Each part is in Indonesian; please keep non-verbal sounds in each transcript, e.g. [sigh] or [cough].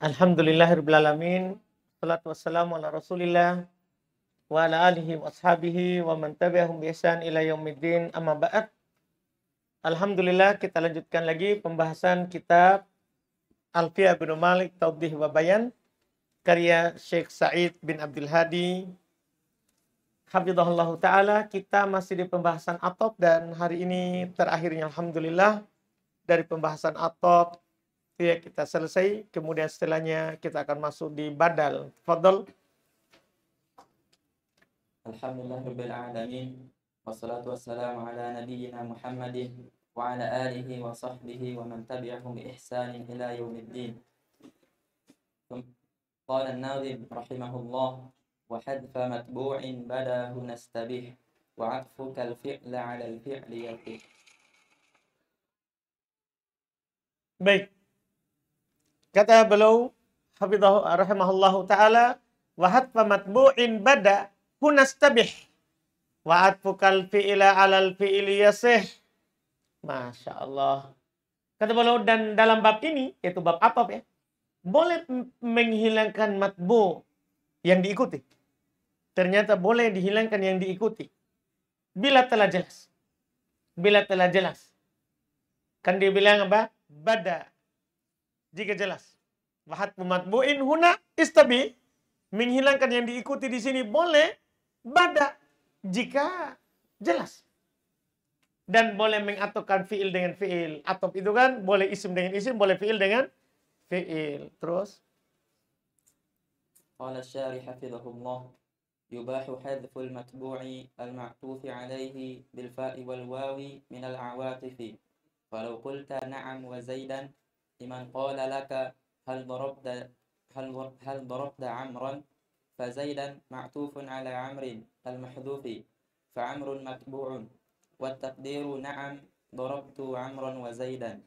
Alhamdulillahirrahmanirrahim. Salatu wassalamu ala rasulillah wa ala alihi wa ashabihi wa man tabi'ahum ila yaumiddin amma ba'd. Alhamdulillah kita lanjutkan lagi pembahasan kitab Alfiya bin Malik Taudih wa Bayan karya Syekh Said bin Abdul Hadi Habibullah Ta'ala kita masih di pembahasan atop dan hari ini terakhirnya Alhamdulillah dari pembahasan atop Ya, kita selesai. Kemudian setelahnya kita akan masuk di badal. fadl. Alhamdulillahirrahmanirrahim. Wassalatu wassalamu ala nabiyyina Muhammadin wa ala alihi wa sahbihi wa man tabi'ahum bi ihsanin ila yaumiddin. قال الناظم رحمه الله وحذف متبوع بداه نستبيح وعطفك الفعل على الفعل يقف Baik, Kata beliau habibah rahimahullahu taala wa hatfa matbu'in bada hunastabih wa kalfi fi'ila 'alal fi'li yasih. Masya Allah. Kata beliau dan dalam bab ini yaitu bab apa ya? Boleh menghilangkan matbu yang diikuti. Ternyata boleh dihilangkan yang diikuti. Bila telah jelas. Bila telah jelas. Kan dia bilang apa? Bada jika jelas. Wahat mumatbu'in huna istabi. Menghilangkan yang diikuti di sini boleh bada jika jelas. Dan boleh mengatakan fiil dengan fiil. atau itu kan boleh isim dengan isim, boleh fiil dengan fiil. Terus. قال الشارح al الله يباح حذف المتبوع المعطوف عليه بالفاء والواو awatifi العواطف kulta na'am wa وزيدا لمن قال لك هل ضربت هل هل ضربت عمرا فزيدا معطوف على عمر المحذوف فعمر متبوع والتقدير نعم ضربت عمرا وزيدا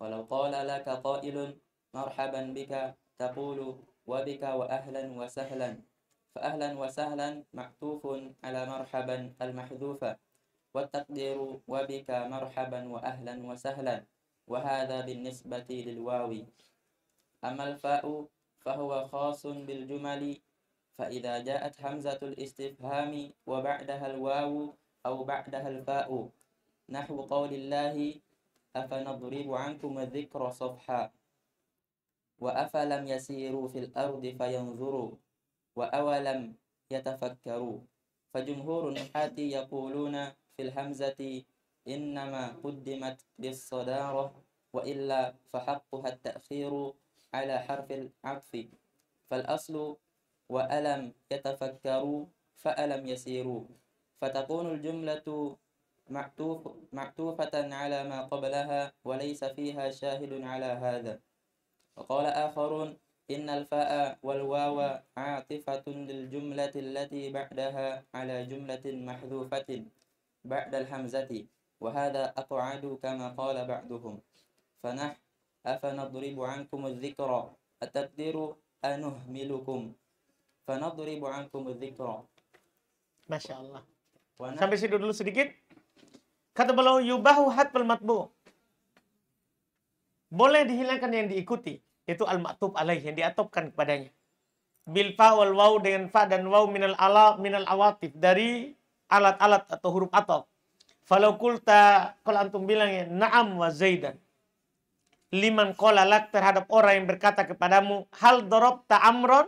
ولو قال لك قائل مرحبا بك تقول وبك وأهلا وسهلا فأهلا وسهلا معطوف على مرحبا المحذوفة والتقدير وبك مرحبا وأهلا وسهلا وهذا بالنسبة للواو أما الفاء فهو خاص بالجمل فإذا جاءت همزة الاستفهام وبعدها الواو أو بعدها الفاء نحو قول الله أفنضرب عنكم الذكر صفحا وأفلم يسيروا في الأرض فينظروا وأولم يتفكروا فجمهور النحاة يقولون في الهمزة إنما قدمت للصدارة وإلا فحقها التأخير على حرف العطف فالأصل وألم يتفكروا فألم يسيروا فتكون الجملة معتوف معتوفة على ما قبلها وليس فيها شاهد على هذا وقال آخرون إن الفاء والواو عاطفة للجملة التي بعدها على جملة محذوفة بعد الهمزة وهذا أقعد كما قال بعضهم فنح أفنضرب عنكم الذكر أتقدر أنهملكم فنضرب عنكم الذكر ما شاء الله Sampai situ dulu sedikit. Kata beliau yubahu hatful matbu. Boleh dihilangkan yang diikuti, yaitu al-maktub alaih yang diatopkan kepadanya. Bil fa wal waw dengan fa dan waw minal ala minal awatif dari alat-alat atau huruf atop Falau kulta kalau antum bilang ya, na'am wa zaidan. Liman kolalak terhadap orang yang berkata kepadamu, hal dorob amron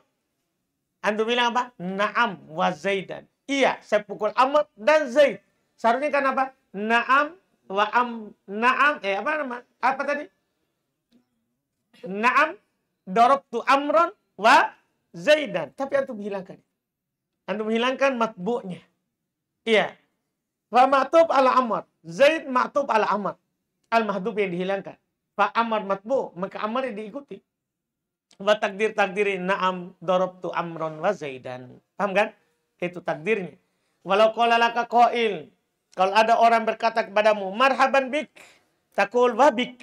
Antum bilang apa? Na'am wa zaidan. Iya, saya pukul Amr dan Zaid. Seharusnya kan apa? Na'am wa am na'am eh apa nama? Apa tadi? Na'am tu amron wa Zaidan. Tapi antum hilangkan. Antum hilangkan matbu'nya. Iya, Fa ma'tub ala amr. Zaid ma'tub ala amr. Al-mahdub yang dihilangkan. Fa amr matbu. Maka amr yang diikuti. Wa takdir takdiri na'am darabtu amron wa zaidan. Paham kan? Itu takdirnya. Walau kolalaka qail. Kalau ada orang berkata kepadamu, marhaban bik. Takul wa bik.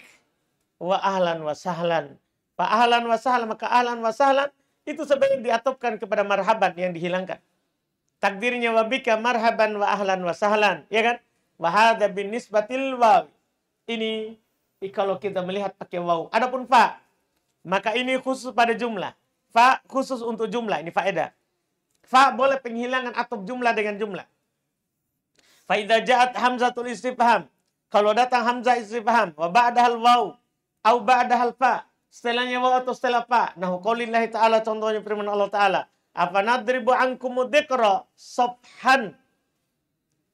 Wa ahlan wa sahlan. Fa ahlan wa sahlan. Maka ahlan wa sahlan. Itu sebenarnya diatopkan kepada marhaban yang dihilangkan. Takdirnya wabika marhaban wa ahlan wa sahlan. Ya kan? Wahada bin nisbatil waw. Ini kalau kita melihat pakai waw. Adapun fa. Maka ini khusus pada jumlah. Fa khusus untuk jumlah. Ini faedah. Fa boleh penghilangan atau jumlah dengan jumlah. Fa idza ja'at hamzatul istifham. Kalau datang hamzah istifham. Wa ba'dahal waw. Au ba'dahal fa. Setelahnya waw atau setelah fa. Nah, qulillahi ta'ala contohnya firman Allah ta'ala. Apa nadribu ankumu dikro sobhan.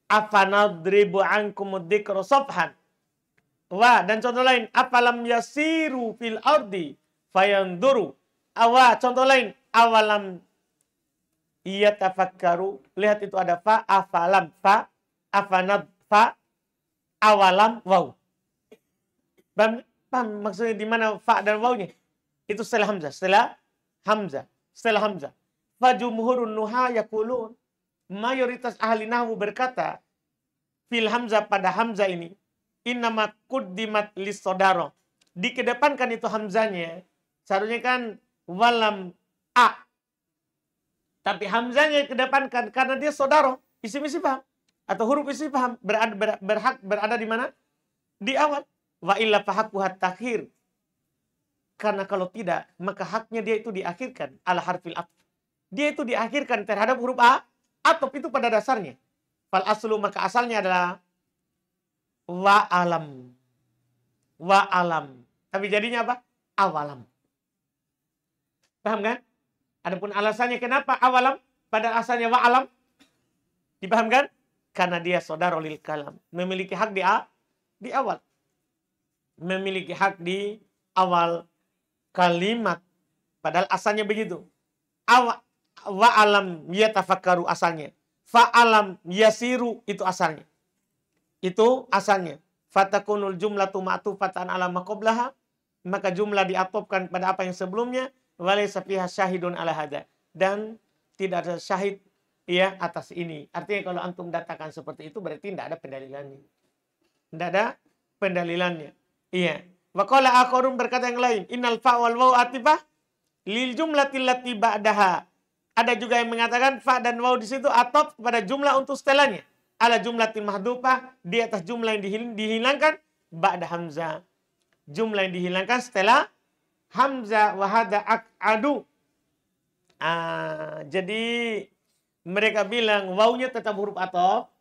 Apa nadribu ankumu dikro sobhan. Wa dan contoh lain. Apalam yasiru fil ardi fayanduru. Awa ah, contoh lain. Awalam iya tafakkaru. Lihat itu ada fa. Afalam fa. Afanad fa. Awalam waw. Paham, paham maksudnya di mana fa dan wawnya? Itu setelah hamzah. Setelah hamzah. Setelah hamzah. Fajumhurun nuha yakulun. Mayoritas ahli nahu berkata, fil hamzah pada hamzah ini, innama kuddimat lisodaro. Dikedepankan itu hamzahnya. Seharusnya kan walam a. Tapi hamzahnya dikedepankan karena dia sodaro. Isim paham. Atau huruf paham. Berada, ber, berhak berada di mana? Di awal. Wa illa fahakuhat takhir. Karena kalau tidak, maka haknya dia itu diakhirkan. Ala harfil atf dia itu diakhirkan terhadap huruf A atau itu pada dasarnya. Fal aslu maka asalnya adalah wa alam. Wa alam. Tapi jadinya apa? Awalam. Paham kan? Adapun alasannya kenapa awalam? Pada asalnya wa alam. Dipaham kan? Karena dia saudara lil kalam. Memiliki hak di A, di awal. Memiliki hak di awal kalimat. Padahal asalnya begitu. Awal Wa'alam yatafakkaru asalnya. Fa'alam yasiru itu asalnya. Itu asalnya. Fatakunul jumlah tumatu fatan alam makoblaha. Maka jumlah diatopkan pada apa yang sebelumnya. Walai safiha syahidun ala hada. Dan tidak ada syahid ya atas ini. Artinya kalau antum datakan seperti itu berarti tidak ada pendalilannya. Tidak ada pendalilannya. Iya. Wakola akorum berkata yang lain. Innal fa'wal waw atibah lil jumlatil lati ba'daha ada juga yang mengatakan fa dan waw di situ atop pada jumlah untuk setelannya. Ala jumlah tim dupa di atas jumlah yang dihilangkan ba'da hamzah. Jumlah yang dihilangkan setelah hamzah wahada ak'adu. Ah, jadi mereka bilang wawnya tetap huruf atop.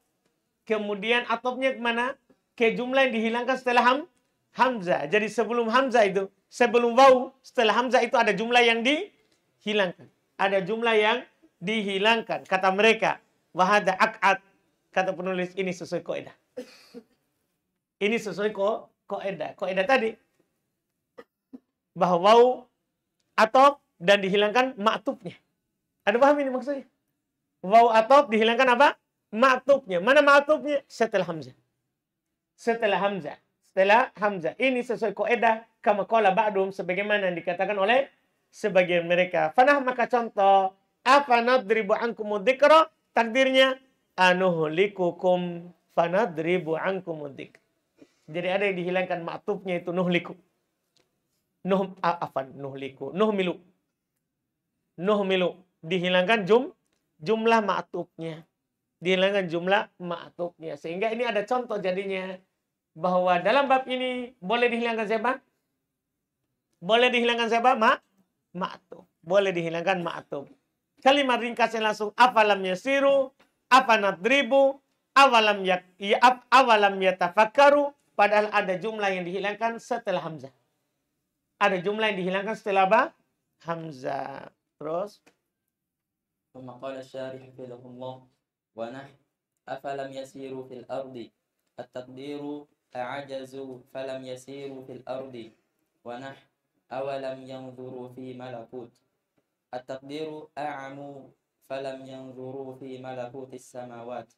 Kemudian atopnya kemana? Ke jumlah yang dihilangkan setelah ham, hamzah. Jadi sebelum hamzah itu, sebelum waw, setelah hamzah itu ada jumlah yang dihilangkan ada jumlah yang dihilangkan. Kata mereka, wahada akad. Kata penulis ini sesuai koedah. Ini sesuai ko koedah. Koedah tadi. Bahwa wau atau dan dihilangkan maktubnya. Ada paham ini maksudnya? wau atau dihilangkan apa? Maktubnya. Mana maktubnya? Setelah Hamzah. Setelah Hamzah. Setelah Hamzah. Ini sesuai koedah kama kola ba'dum sebagaimana yang dikatakan oleh sebagian mereka. Fanah maka contoh apa nadribu ankum dzikra takdirnya anuhlikukum fanadribu ankum Jadi ada yang dihilangkan maktubnya itu nuhliku. Nuh afan nuhliku, nuhmilu. Nuhmilu dihilangkan jum jumlah maktubnya. Dihilangkan jumlah maktubnya sehingga ini ada contoh jadinya bahwa dalam bab ini boleh dihilangkan siapa? Boleh dihilangkan siapa? Mak ma'tub. Boleh dihilangkan ma'tub. Kalimat ringkasnya langsung afalam yasiru, apa nadribu, awalam ya, awalam ya-, yatafakkaru. Padahal ada jumlah yang dihilangkan setelah hamzah. Ada jumlah yang dihilangkan setelah apa? Hamzah. Terus. ثم قال الشارح حفظه الله ونحن أفلم يسيروا في الأرض التقدير أعجزوا فلم يسيروا في الأرض ونحن أولم ينظروا في ملكوت التقدير أعموا فلم ينظروا في ملكوت السماوات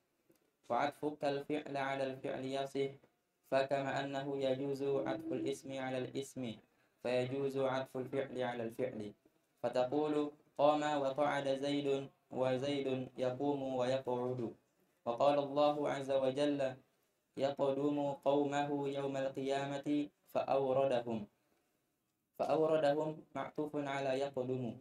وعطفك الفعل على الفعل يصح فكما أنه يجوز عطف الاسم على الاسم فيجوز عطف الفعل على الفعل فتقول قام وقعد زيد وزيد يقوم ويقعد وقال الله عز وجل يقدم قومه يوم القيامة فأوردهم فأوردهم معطوف على يقدم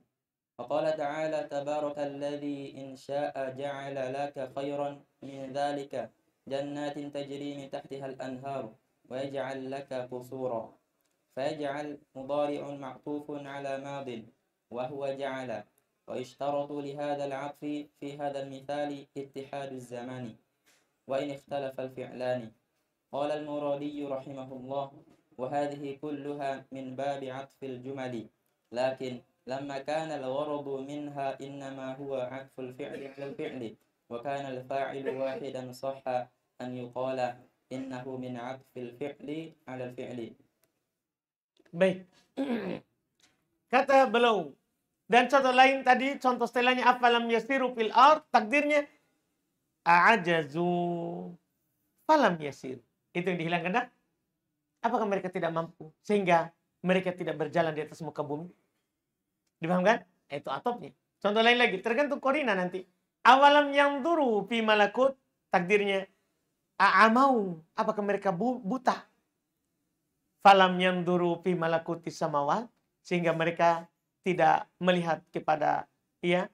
وقال تعالى تبارك الذي إن شاء جعل لك خيرا من ذلك جنات تجري من تحتها الأنهار ويجعل لك قصورا فيجعل مضارع معطوف على ماض وهو جعل ويشترط لهذا العطف في هذا المثال اتحاد الزمان وإن اختلف الفعلان قال المرادي رحمه الله وهذه كلها من باب عطف الجمل لكن لما كان الغرض منها إنما هو عطف الفعل على الفعل وكان الفاعل واحدا صح أن يقال إنه من عطف الفعل على الفعل Baik. Kata beliau. Dan contoh lain tadi, contoh setelahnya afalam yasiru fil ard, takdirnya a'ajazu falam yasir. Itu yang dihilangkan dah. Apakah mereka tidak mampu sehingga mereka tidak berjalan di atas muka bumi? Dipahamkan? Eh, itu atopnya. Contoh lain lagi, tergantung korina nanti. Awalam yang duru pi malakut takdirnya a'amau apakah mereka buta? Falam yang duru pi malakuti samawat sehingga mereka tidak melihat kepada ya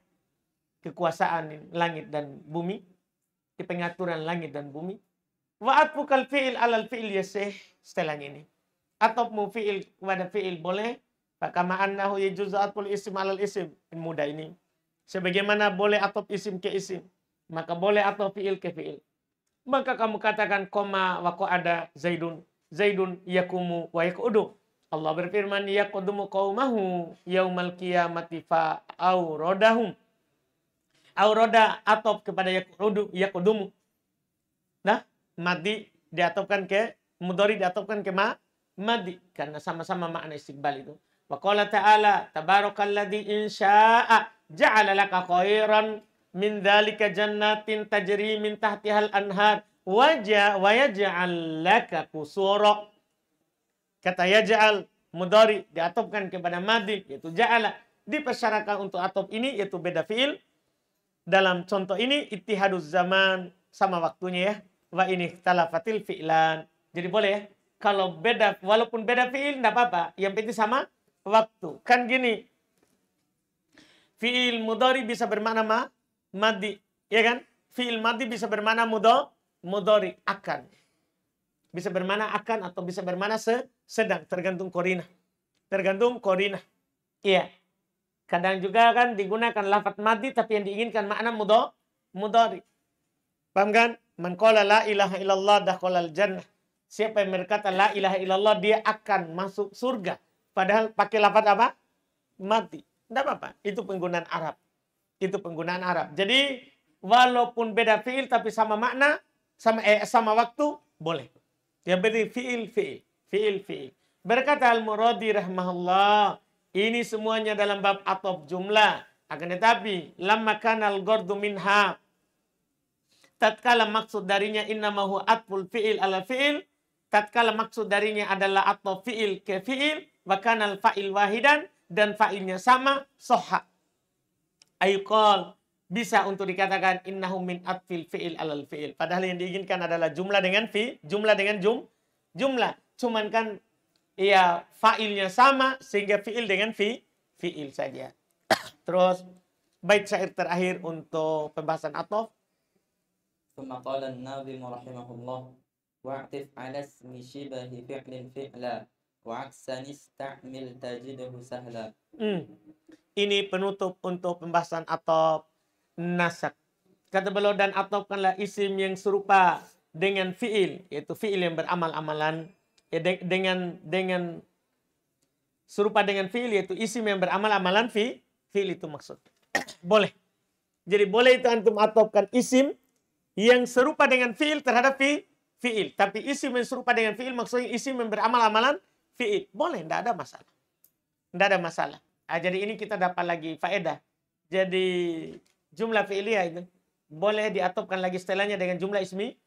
kekuasaan langit dan bumi, kepengaturan langit dan bumi. Wa'at bukal fi'il alal fi'il yasih setelah ini. Atau fi'il kepada fi'il boleh. Kama annahu yajuzu atul isim alal isim. Ini mudah ini. Sebagaimana boleh atop isim ke isim. Maka boleh atau fi'il ke fi'il. Maka kamu katakan koma wako ada zaidun. Zaidun yakumu wa yakudu. Allah berfirman yakudumu qawmahu yaumal qiyamati fa aurodahum. Auroda atop kepada yakudu yakudumu. Nah, mati diatopkan ke mudhari diatapkan ke ma madi karena sama-sama makna istiqbal itu. Wa qala ta'ala tabarakalladzi insya'a ja'ala laka khairan min dzalika jannatin tajri min tahtihal anhar wa ja wa yaj'al laka qusura. Kata yaj'al mudhari diatapkan kepada madi yaitu ja'ala dipersyaratkan untuk atop ini yaitu beda fiil dalam contoh ini ittihaduz zaman sama waktunya ya wa ini talafatil fi'lan jadi boleh ya? Kalau beda, walaupun beda fiil, tidak apa-apa. Yang penting sama waktu. Kan gini, fiil mudori bisa bermakna ma, madi. Ya kan? Fiil madi bisa bermakna mudo, mudori, akan. Bisa bermakna akan atau bisa bermakna se, sedang. Tergantung korina. Tergantung korina. Iya. Kadang juga kan digunakan lafat madi tapi yang diinginkan makna mudo, mudori. Paham kan? Man qala la ilaha illallah dakhalal jannah. Siapa yang berkata la ilaha illallah dia akan masuk surga. Padahal pakai lafaz apa? Mati. Tidak apa-apa. Itu penggunaan Arab. Itu penggunaan Arab. Jadi walaupun beda fiil tapi sama makna, sama eh, sama waktu boleh. Ya berarti fiil fiil, fiil fiil. Berkata Al-Muradi rahmahullah, ini semuanya dalam bab atop jumlah. Akan tetapi, lama kanal gordu minha tatkala maksud darinya innamahu atful fi'il ala fi'il tatkala maksud darinya adalah atau fiil ke fiil al fa'il wahidan dan fa'ilnya sama soha ayukol bisa untuk dikatakan innahu min atfil fiil alal fiil padahal yang diinginkan adalah jumlah dengan fi jumlah dengan jum jumlah cuman kan ya fa'ilnya sama sehingga fiil dengan fi fiil saja [coughs] terus bait syair terakhir untuk pembahasan atof Maka Nabi rahimahullah wa'tif على اسم شبه فعل فعلا وعكس نستعمل تجده سهلا hmm. Ini penutup untuk pembahasan atau nasak. Kata beliau dan atopkanlah isim yang serupa dengan fi'il, yaitu fi'il yang beramal-amalan ya, de dengan dengan serupa dengan fi'il yaitu isim yang beramal-amalan fi fi'il itu maksud. [coughs] boleh. Jadi boleh itu antum atopkan isim yang serupa dengan fi'il terhadap fiil fi'il. Tapi isim yang serupa dengan fi'il maksudnya isi yang beramal-amalan fi'il. Boleh, tidak ada masalah. Tidak ada masalah. Nah, jadi ini kita dapat lagi faedah. Jadi jumlah fi'liyah itu boleh diatopkan lagi setelahnya dengan jumlah ismi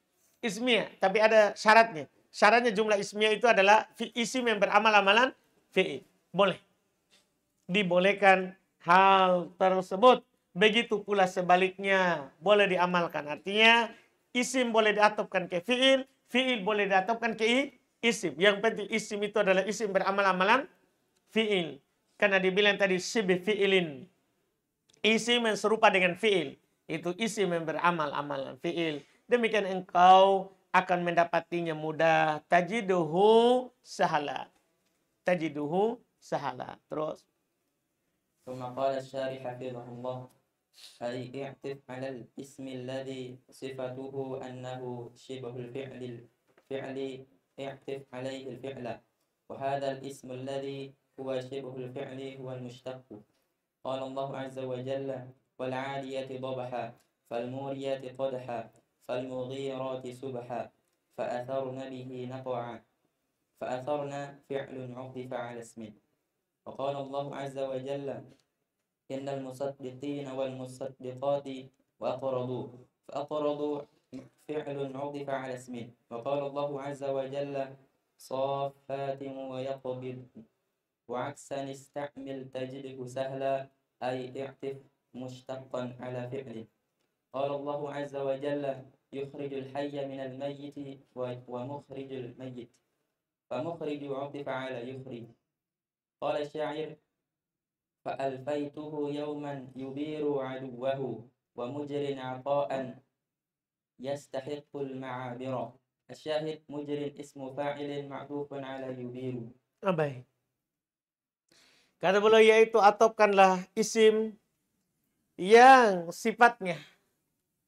ismiyah. Tapi ada syaratnya. Syaratnya jumlah ismiyah itu adalah isim yang beramal-amalan fi'il. Boleh. Dibolehkan hal tersebut. Begitu pula sebaliknya boleh diamalkan. Artinya Isim boleh diatopkan ke fiil, fiil boleh diatopkan ke isim. Yang penting isim itu adalah isim beramal-amalan fiil. Karena dibilang tadi sibih fiilin. Isim yang serupa dengan fiil. Itu isim yang beramal-amalan fiil. Demikian engkau akan mendapatinya mudah. Tajiduhu sahala. Tajiduhu sahala. Terus. Tumma syarih hafizahullah. أي اعطف على الاسم الذي صفته أنه شبه الفعل الفعل اعطف عليه الفعل وهذا الاسم الذي هو شبه الفعل هو المشتق قال الله عز وجل والعالية ضبحا فالموريات قدحا فالمغيرات سبحا فأثرن به نقعا فأثرن فعل عطف على اسم وقال الله عز وجل إن المصدقين والمصدقات وأقرضوا فأقرضوا فعل عطف على اسم وقال الله عز وجل صافات ويقبض وعكسا استعمل تجده سهلا أي اعتف مشتقا على فعله قال الله عز وجل يخرج الحي من الميت ومخرج الميت فمخرج عطف على يخرج قال الشاعر Ah, kata beliau yaitu atopkanlah isim yang sifatnya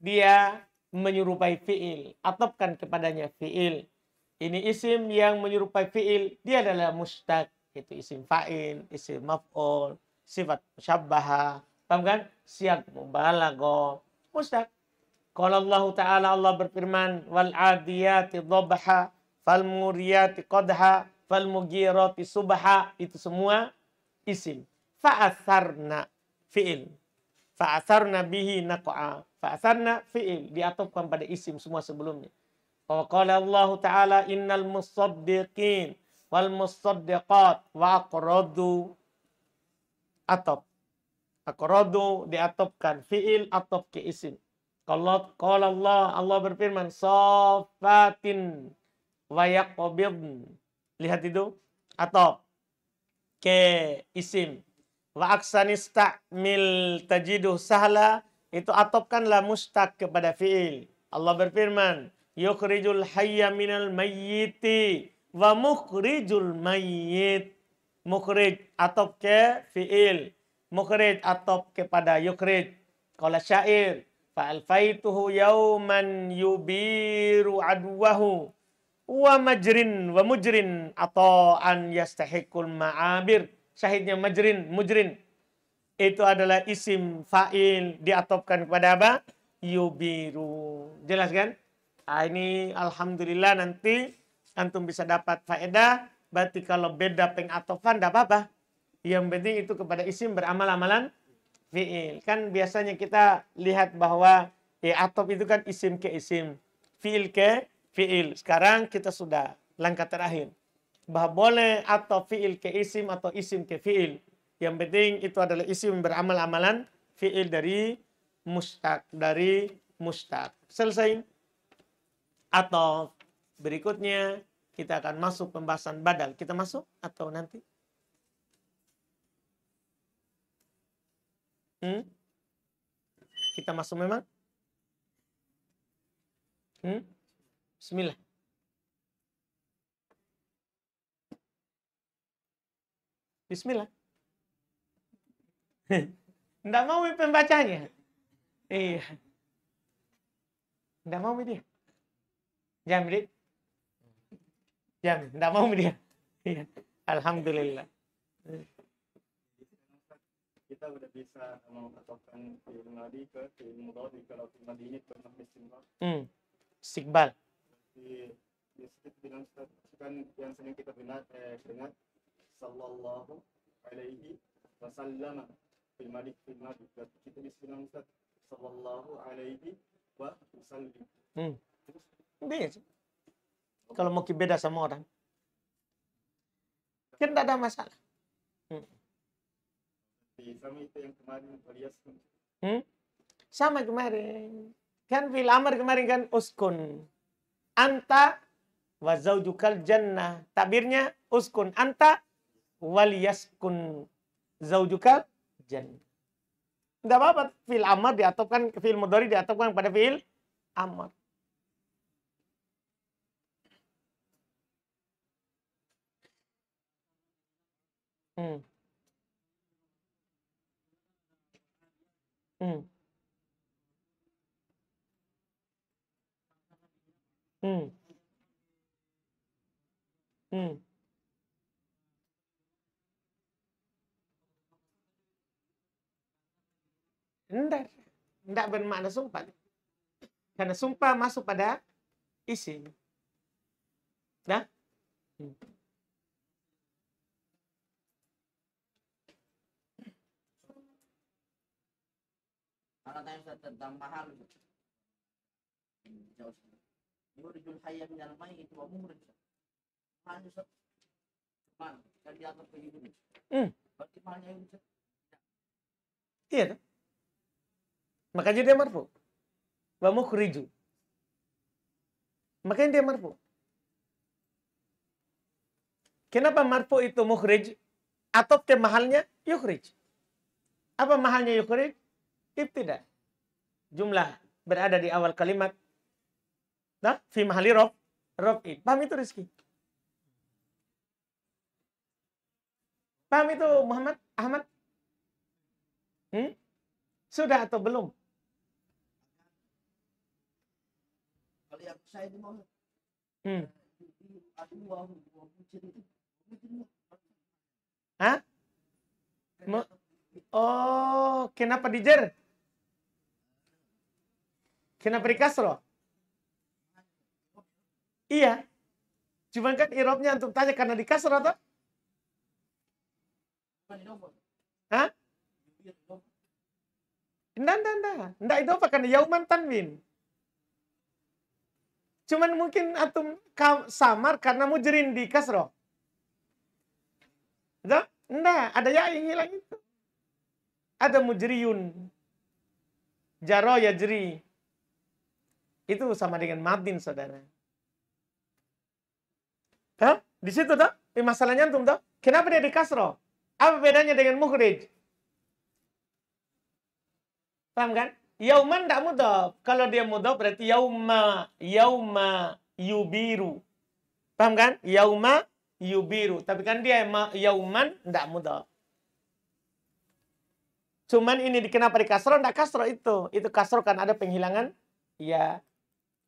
dia menyerupai fi'il atopkan kepadanya fi'il ini isim yang menyerupai fi'il dia adalah mustaq itu isim fa'il isim maf'ul sifat syabbaha. Paham kan? Siak mubalago. Mustaq. Kalau Allah Ta'ala Allah berfirman, wal adiyati dhabha, fal muriyati qadha, fal mugirati subha. Itu semua isim. Fa'atharna fi'il. Fa'atharna bihi naqa'a. Fa'atharna fi'il. Diatupkan pada isim semua sebelumnya. kalau Allah Ta'ala innal musaddiqin wal musaddiqat wa aqradu atop. Akorodu diatopkan. Fi'il atop ke isim. Kalau kalau Allah Allah berfirman sofatin wayakobidn. Lihat itu atop ke isim. Wa aksanista mil tajidu sahla itu atopkanlah mustaq kepada fi'il. Allah berfirman yukrijul hayya minal mayyiti wa mukhrijul mayyit mukhrij atop ke fi'il mukhrij atop kepada yukhrij qala syair fa alfaituhu yawman yubiru adwahu wa majrin wa mujrin ataan yastahiqul ma'abir syahidnya majrin mujrin itu adalah isim fa'il diatopkan kepada apa yubiru jelas kan nah, ini alhamdulillah nanti antum bisa dapat faedah Berarti kalau beda pengatofan tidak apa-apa. Yang penting itu kepada isim beramal-amalan fi'il. Kan biasanya kita lihat bahwa ya, atof itu kan isim ke isim. Fi'il ke fi'il. Sekarang kita sudah langkah terakhir. Bahwa boleh atau fi'il ke isim atau isim ke fi'il. Yang penting itu adalah isim beramal-amalan fi'il dari mustaq. Dari mustaq. Selesai. Atau berikutnya kita akan masuk pembahasan badal. Kita masuk atau nanti? Hmm? Kita masuk memang? Hmm? Bismillah. Bismillah. Tidak [laughs] mau pembacanya. Iya. Tidak mau dia. Jamrit. Jangan, tidak mau dia. Iya. Alhamdulillah. Kita udah bisa mengatakan ilmu nadi ke ilmu rodi kalau ilmu nadi ini pernah istimbal. Hmm. Istiqbal. Di sedikit bilang kan yang sering kita dengar eh, dengar sallallahu alaihi wasallam fil malik fil malik kita bilang sallallahu alaihi wa sallim. Hmm. Ini kalau mau beda sama orang. Kan tidak ada masalah. Hmm. hmm? Sama kemarin. Kan fil amar kemarin kan uskun. Anta wa zaujukal jannah. Tabirnya uskun. Anta wal yaskun zaujukal jannah. Tidak apa-apa. Fil amar diatopkan, fil mudari diatopkan pada fil amar. హ్మ్. Hmm. హ్మ్. Hmm. hmm. hmm. Ndak, ndak bermakna sumpah. Karena sumpah masuk pada isi. Dah. Hmm. katanya Ustaz tentang mahal jauh yurijul hayya minal mayyit wa mukhrij mahal Ustaz cuman kan diatur kehidupan hmm. berarti mahalnya itu iya kan makanya dia marfu wa mukhriju makanya dia marfu Kenapa marfu itu mukhrij? Atau mahalnya yukhrij. Apa mahalnya yukhrij? ibtida. Jumlah berada di awal kalimat. Nah, fi mahali rob, rob'i. Paham itu Rizky? Paham itu Muhammad Ahmad? Hmm? Sudah atau belum? Hmm. Hah? Oh, kenapa dijer? Kena perikasro. Iya. Cuman kan irobnya untuk tanya karena di kasro atau? Hah? Tidak, tidak, tidak. itu apa? Karena yauman tanwin. Cuman mungkin atum samar karena mujrin di kasro. Ada? Enggak, ada ya yang hilang itu. Ada mujriun. Jaro ya jeri. Itu sama dengan madin, saudara. Hah? Di situ toh? Di masalahnya antum toh? Kenapa dia di kasro? Apa bedanya dengan mukhrij? Paham kan? Yauman tidak mudah, Kalau dia mudah berarti yauma, yauma yubiru. Paham kan? Yauma yubiru. Tapi kan dia yauman tidak mudah. Cuman ini dikenapa di kasro? Tidak kasro itu. Itu kasro kan ada penghilangan. Ya.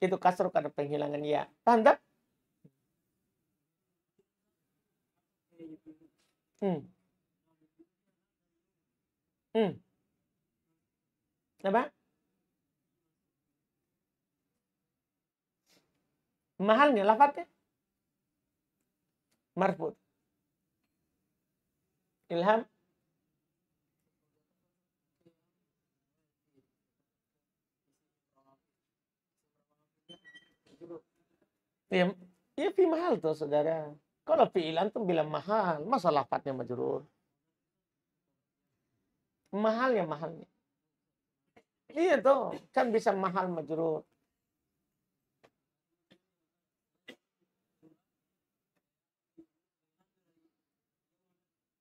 Itu kasur karena penghilangan ya. Paham tak? Hmm. Hmm. Apa? Mahalnya lafadznya marfud. Ilham Ya, ya fi mahal tuh saudara. Kalau fi'il tuh bilang mahal, masa lafadznya majrur? Mahal ya mahalnya. Iya tuh, kan bisa mahal majrur.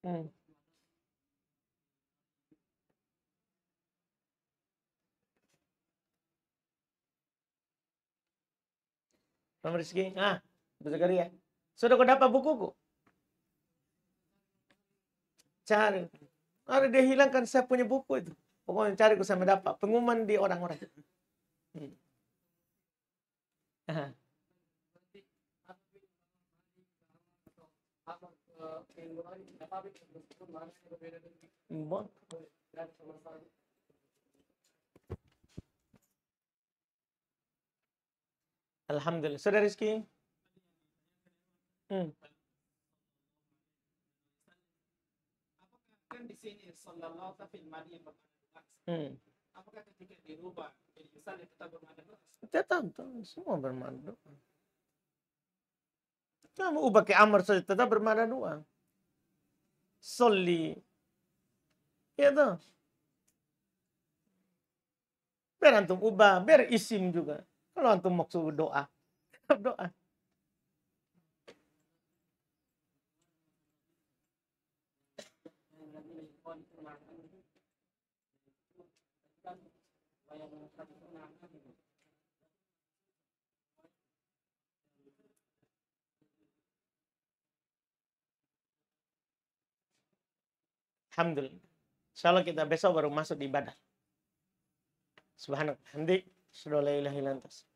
Hmm. Imam Rizki? Ah, Abu ya Sudah kau dapat bukuku? Cari. Ada dia hilangkan saya punya buku itu. Pokoknya cari kau sampai dapat. Pengumuman di orang-orang. Hmm. Uh -huh. Alhamdulillah. Saudara Rizky? Hmm. Apakah di sini sallallahu hmm. Apakah ketika dirubah jadi tetap bermakna Tetap, semua bermakna doa. Kamu ubah ke amr saja tetap bermakna doa. Soli. Ya toh. Biar antum ubah, biar isim juga. Kalau antum maksud doa, tetap doa. Alhamdulillah. Insya Allah kita besok baru masuk di ibadah. Subhanallah. solo leí las hilantas.